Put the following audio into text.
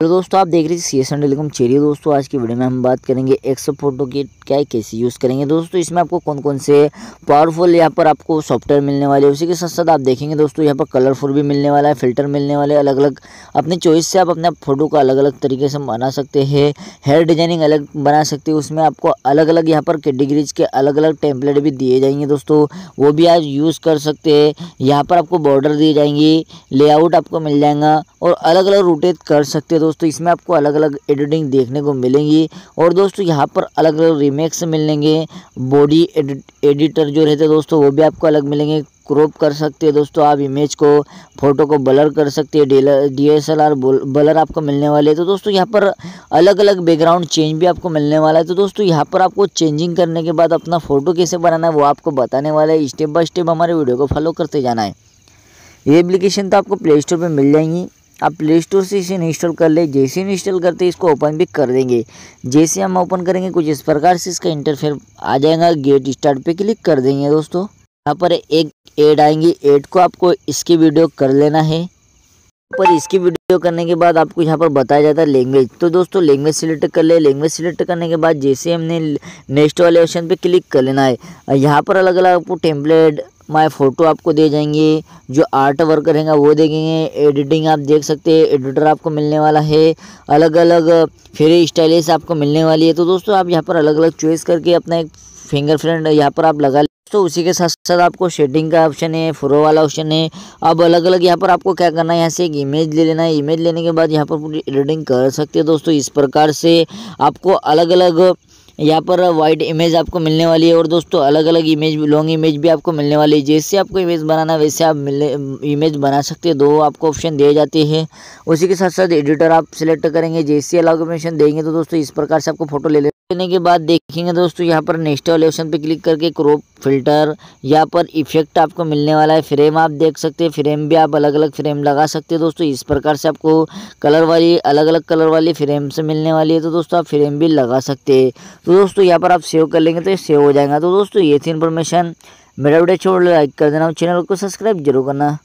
तो दोस्तों आप देख रहे हैं C S N telecom cherry दोस्तों आज की वीडियो में हम बात करेंगे एक्सो फोटो की क्या कैसे यूज़ करेंगे दोस्तों इसमें आपको कौन कौन से पावरफुल यहाँ पर आपको सॉफ्टवेयर मिलने वाले उसी के साथ साथ आप देखेंगे दोस्तों यहाँ पर कलरफुल भी मिलने वाला है फिल्टर मिलने वाले अलग अलग अपनी चॉइस से आप अपने फ़ोटो को अलग अलग तरीके से बना सकते हैं हेयर डिजाइनिंग अलग बना सकते हैं उसमें आपको अलग अलग यहाँ पर कैटेगरीज के अलग अलग टेम्पलेट भी दिए जाएंगे दोस्तों वो भी आप यूज़ कर सकते हैं यहाँ पर आपको बॉर्डर दिए जाएंगे लेआउट आपको मिल जाएगा और अलग अलग रूटेज कर सकते हैं दोस्तों इसमें आपको अलग अलग एडिटिंग देखने को मिलेंगी और दोस्तों यहाँ पर अलग अलग रिमेक्स मिलेंगे बॉडी एडिटर जो रहते दोस्तों वो भी आपको अलग मिलेंगे क्रॉप कर सकते हैं दोस्तों आप इमेज को फोटो को ब्लर कर सकते हैं D S L R blur आपको मिलने वाले हैं तो दोस्तों यहाँ पर अलग अलग बैकग्राउंड चेंज भी आपको मिलने वाला है तो दोस्तों यहाँ पर आपको चेंजिंग करने के बाद अपना फ़ोटो कैसे बनाना है वो आपको बताने वाला है स्टेप बाय स्टेप हमारे वीडियो को फॉलो करते जाना है ये एप्लीकेशन तो आपको प्ले स्टोर पर मिल जाएंगी आप प्ले स्टोर से इसे इंस्टॉल कर ले जैसे ही इंस्टॉल करते हैं इसको ओपन भी कर देंगे जैसे हम ओपन करेंगे कुछ इस प्रकार से इसका इंटरफेयर आ जाएगा गेट स्टार्ट पे क्लिक कर देंगे दोस्तों यहाँ पर एक एड आएंगी एड को आपको इसकी वीडियो कर लेना है पर इसकी वीडियो करने के बाद आपको यहाँ पर बताया जाता है लैंग्वेज तो दोस्तों लैंग्वेज सिलेक्ट कर ले लैंग्वेज सिलेक्ट करने के बाद जैसे हमने नेक्स्ट वाले ऑप्शन पे क्लिक कर लेना है यहाँ पर अलग अलग आपको टेम्पलेट माय फ़ोटो आपको दे जाएंगे जो आर्ट वर्क रहेंगे वो देखेंगे एडिटिंग आप देख सकते हैं एडिटर आपको मिलने वाला है अलग अलग फिर स्टाइलिस आपको मिलने वाली है तो दोस्तों आप यहाँ पर अलग अलग चॉइस करके अपना एक फिंगर प्रिंट यहाँ पर आप लगा तो उसी के साथ साथ आपको शेडिंग का ऑप्शन है फ्रो वाला ऑप्शन है अब अलग अलग यहाँ पर आपको क्या करना है यहाँ से एक इमेज ले लेना है इमेज लेने के बाद यहाँ पर पूरी एडिटिंग कर सकते हैं दोस्तों इस प्रकार से आपको अलग अलग यहाँ पर वाइड इमेज आपको मिलने वाली है और दोस्तों अलग अलग इमेज लॉन्ग इमेज भी आपको मिलने वाली है जैसे आपको इमेज बनाना वैसे आप मिलने इमेज बना सकते हैं दो आपको ऑप्शन दिए जाते हैं उसी के साथ साथ एडिटर आप सिलेक्ट करेंगे जैसे अलग ऑप्शन देंगे तो दोस्तों इस प्रकार से आपको फोटो ले ले करने के बाद देखेंगे दोस्तों यहाँ पर नेक्स्ट वाले ऑप्शन पे क्लिक करके क्रोप फिल्टर यहाँ पर इफेक्ट आपको मिलने वाला है फ्रेम आप देख सकते हैं फ्रेम भी आप अलग अलग फ्रेम लगा सकते हैं दोस्तों इस प्रकार से आपको कलर वाली अलग अलग कलर वाली फ्रेम से मिलने वाली है तो दोस्तों आप फ्रेम भी लगा सकते हैं तो दोस्तों यहाँ पर आप सेव कर लेंगे तो ये सेव हो जाएगा तो दोस्तों ये थी इन्फॉर्मेशन मेरा वीडियो छोड़ लाइक कर देना चैनल को सब्सक्राइब जरूर करना